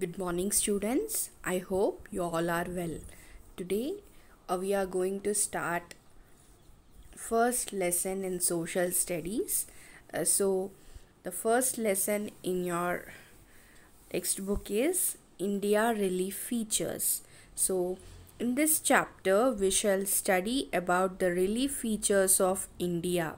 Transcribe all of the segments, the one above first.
good morning students i hope you all are well today uh, we are going to start first lesson in social studies uh, so the first lesson in your textbook is india relief features so in this chapter we shall study about the relief features of india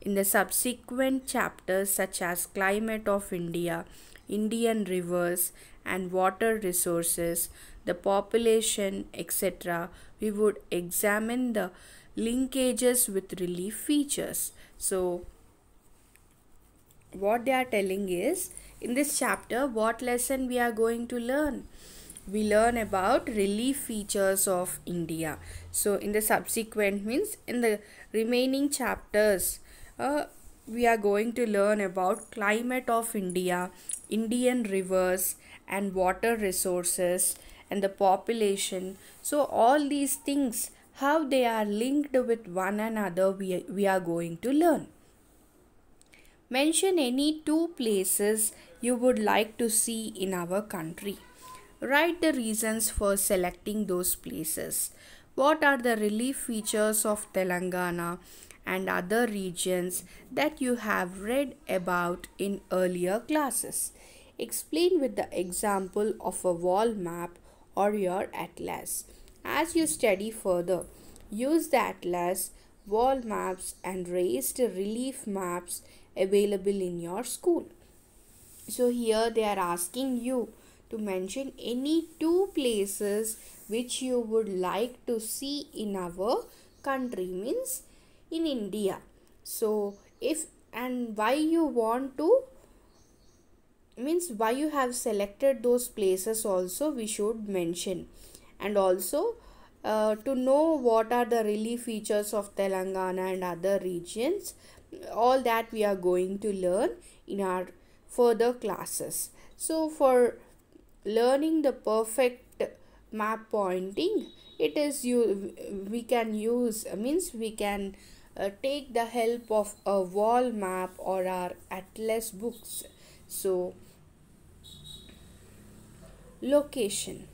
in the subsequent chapters such as climate of india indian rivers and water resources, the population, etc. We would examine the linkages with relief features. So, what they are telling is in this chapter, what lesson we are going to learn? We learn about relief features of India. So, in the subsequent means in the remaining chapters, uh, we are going to learn about climate of India, Indian rivers and water resources and the population so all these things how they are linked with one another we, we are going to learn mention any two places you would like to see in our country write the reasons for selecting those places what are the relief features of telangana and other regions that you have read about in earlier classes Explain with the example of a wall map or your atlas. As you study further, use the atlas, wall maps and raised relief maps available in your school. So here they are asking you to mention any two places which you would like to see in our country means in India. So if and why you want to means why you have selected those places also we should mention and also uh, to know what are the really features of Telangana and other regions all that we are going to learn in our further classes so for learning the perfect map pointing it is you we can use means we can uh, take the help of a wall map or our atlas books so Location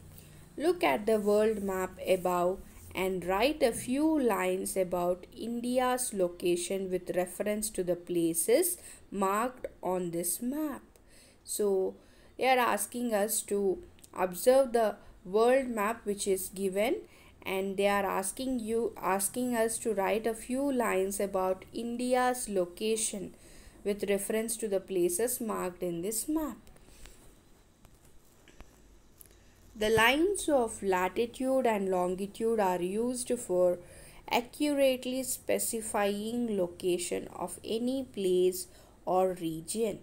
Look at the world map above and write a few lines about India's location with reference to the places marked on this map. So, they are asking us to observe the world map which is given and they are asking you asking us to write a few lines about India's location with reference to the places marked in this map. The lines of latitude and longitude are used for accurately specifying location of any place or region.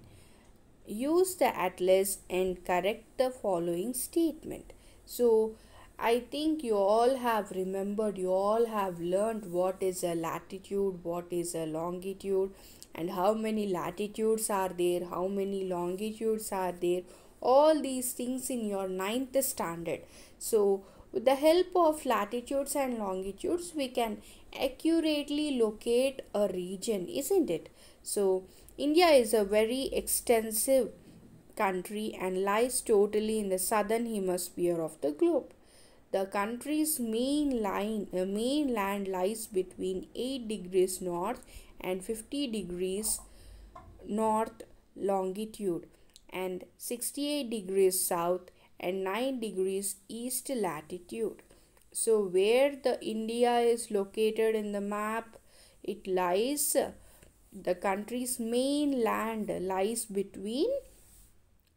Use the atlas and correct the following statement. So, I think you all have remembered, you all have learned what is a latitude, what is a longitude, and how many latitudes are there, how many longitudes are there, all these things in your ninth standard so with the help of latitudes and longitudes we can accurately locate a region isn't it so india is a very extensive country and lies totally in the southern hemisphere of the globe the country's main line, uh, mainland lies between 8 degrees north and 50 degrees north longitude and 68 degrees south and 9 degrees east latitude. So where the India is located in the map, it lies, the country's mainland lies between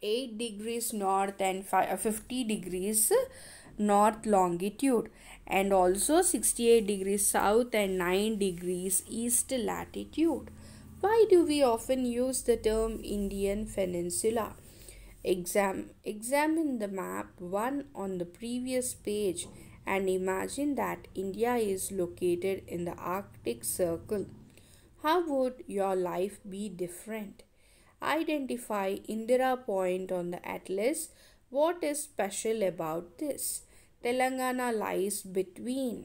8 degrees north and uh, 50 degrees north longitude and also 68 degrees south and 9 degrees east latitude. Why do we often use the term Indian Peninsula? Exam examine the map 1 on the previous page and imagine that India is located in the Arctic Circle. How would your life be different? Identify Indira Point on the atlas. What is special about this? Telangana lies between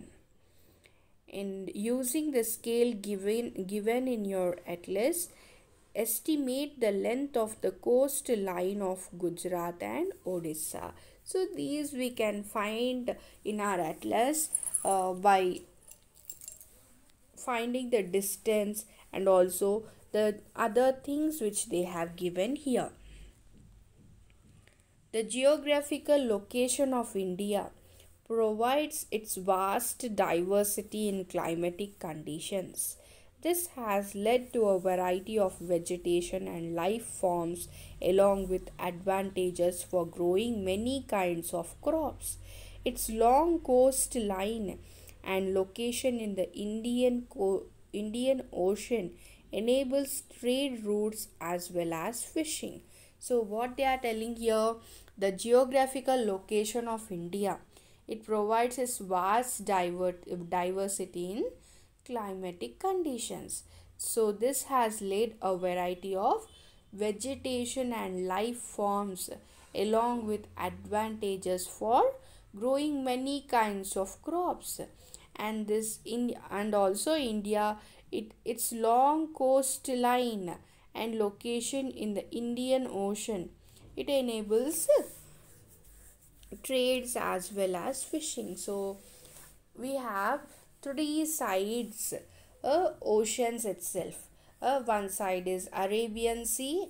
and using the scale given given in your atlas estimate the length of the coastline of Gujarat and Odisha so these we can find in our atlas uh, by finding the distance and also the other things which they have given here the geographical location of India provides its vast diversity in climatic conditions. This has led to a variety of vegetation and life forms along with advantages for growing many kinds of crops. Its long coastline and location in the Indian, Co- Indian Ocean enables trade routes as well as fishing. So, what they are telling here the geographical location of India it provides a vast diversity in climatic conditions. So this has laid a variety of vegetation and life forms along with advantages for growing many kinds of crops and this in and also India it its long coastline and location in the Indian Ocean it enables trades as well as fishing so we have three sides uh, oceans itself uh, one side is arabian sea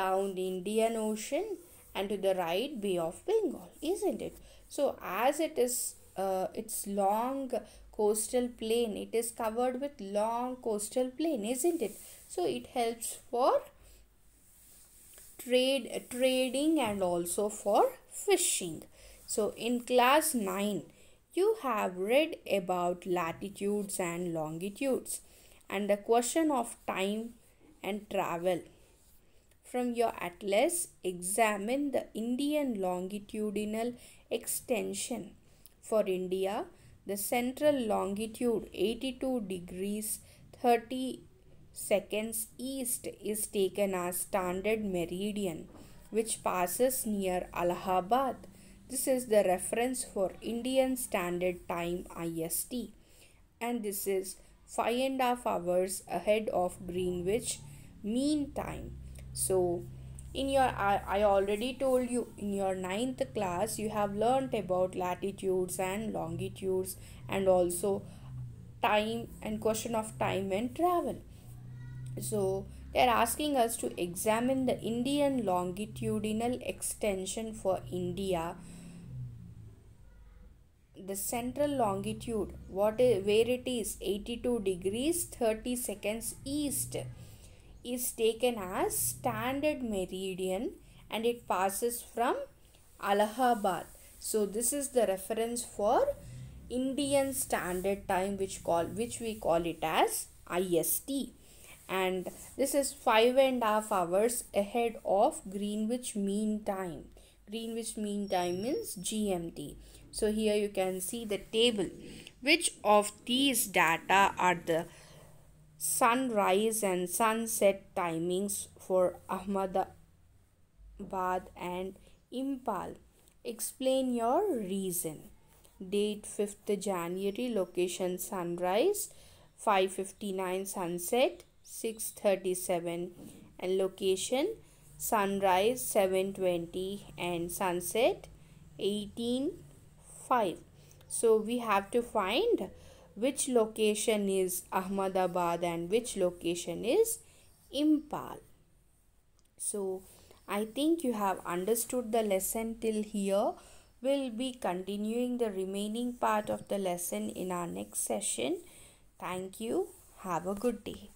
down the indian ocean and to the right bay of bengal isn't it so as it is uh, its long coastal plain it is covered with long coastal plain isn't it so it helps for trade trading and also for fishing. So in class 9, you have read about latitudes and longitudes and the question of time and travel. From your atlas, examine the Indian longitudinal extension. For India, the central longitude 82 degrees 30 seconds east is taken as standard meridian which passes near Allahabad. This is the reference for Indian Standard Time IST and this is five and a half hours ahead of Greenwich mean time. So in your I, I already told you in your ninth class you have learnt about latitudes and longitudes and also time and question of time and travel. So they are asking us to examine the Indian longitudinal extension for India. The central longitude, what is, where it is 82 degrees 30 seconds east is taken as standard meridian and it passes from Allahabad. So this is the reference for Indian Standard Time which call which we call it as IST and this is five and a half hours ahead of Greenwich Mean Time. Greenwich Mean Time means GMT. So here you can see the table. Which of these data are the sunrise and sunset timings for Ahmedabad and Impal? Explain your reason. Date 5th January, location sunrise, 5.59 sunset, 637 and location sunrise 720 and sunset 185 so we have to find which location is ahmedabad and which location is impal so i think you have understood the lesson till here we'll be continuing the remaining part of the lesson in our next session thank you have a good day